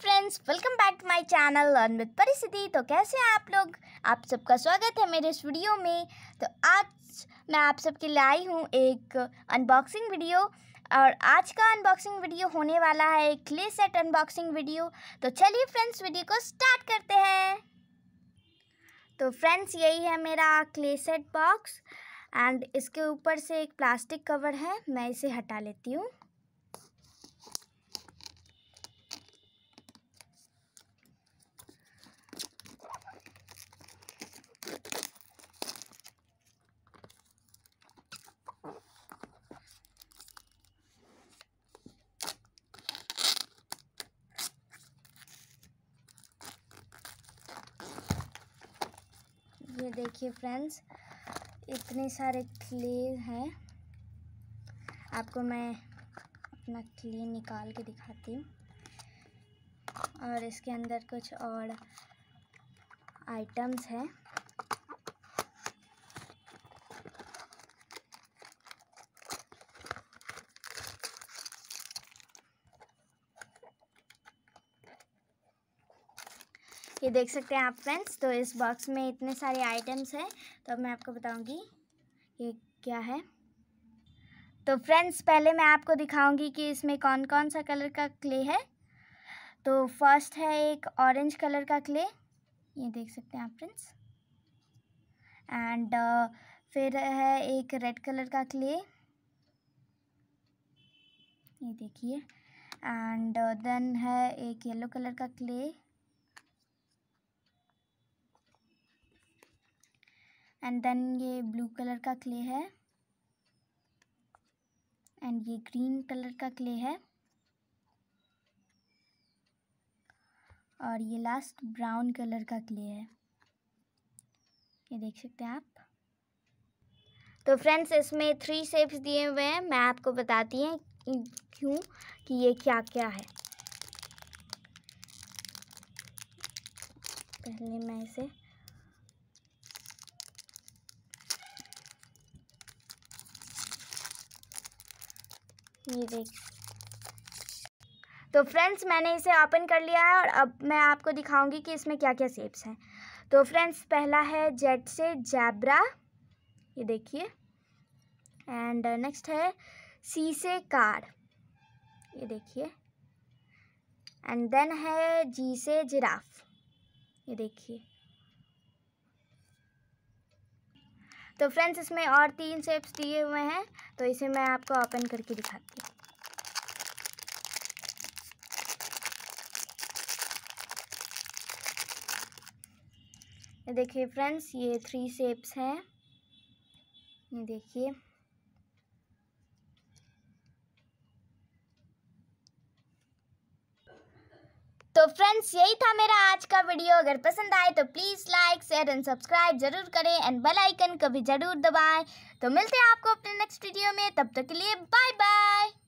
friends welcome back to my channel learn with परिस्थिति तो कैसे हैं आप लोग आप सबका स्वागत है मेरे इस वीडियो में तो आज मैं आप सबके लिए आई हूँ एक अनबॉक्सिंग वीडियो और आज का अनबॉक्सिंग वीडियो होने वाला है एक क्ले सेट अनबॉक्सिंग वीडियो तो चलिए फ्रेंड्स वीडियो को स्टार्ट करते हैं तो फ्रेंड्स यही है मेरा क्ले सेट बॉक्स एंड इसके ऊपर से एक प्लास्टिक कवर है मैं इसे हटा लेती हूँ ये देखिए फ्रेंड्स इतने सारे क्ले हैं आपको मैं अपना क्ले निकाल के दिखाती हूँ और इसके अंदर कुछ और आइटम्स हैं ये देख सकते हैं आप फ्रेंड्स तो इस बॉक्स में इतने सारे आइटम्स हैं तो मैं आपको बताऊँगी ये क्या है तो फ्रेंड्स पहले मैं आपको दिखाऊंगी कि इसमें कौन कौन सा कलर का क्ले है तो फर्स्ट है एक ऑरेंज कलर का क्ले ये देख सकते हैं आप फ्रेंड्स एंड uh, फिर है एक रेड कलर का क्ले ये देखिए एंड देन uh, है एक येलो कलर का क्ले एंड देन ये ब्लू कलर का क्ले है एंड ये ग्रीन कलर का क्ले है और ये लास्ट ब्राउन कलर का क्ले है ये देख सकते हैं आप तो फ्रेंड्स इसमें थ्री शेप्स दिए हुए हैं मैं आपको बताती हैं क्यों कि ये क्या क्या है पहले मैं इसे ये देख तो फ्रेंड्स मैंने इसे ओपन कर लिया है और अब मैं आपको दिखाऊंगी कि इसमें क्या क्या सेप्स हैं तो फ्रेंड्स पहला है जेट से जैबरा ये देखिए एंड नेक्स्ट uh, है सी से कार ये देखिए एंड देन है जी से जिराफ ये देखिए तो फ्रेंड्स इसमें और तीन शेप्स दिए हुए हैं तो इसे मैं आपको ओपन करके दिखाती हूँ देखिए फ्रेंड्स ये थ्री शेप्स हैं ये देखिए तो फ्रेंड्स यही था मेरा आज का वीडियो अगर पसंद आए तो please like share and subscribe जरूर करें एंड बेल आइकन कभी ज़रूर दबाएं तो मिलते हैं आपको अपने नेक्स्ट वीडियो में तब तक के लिए बाय बाय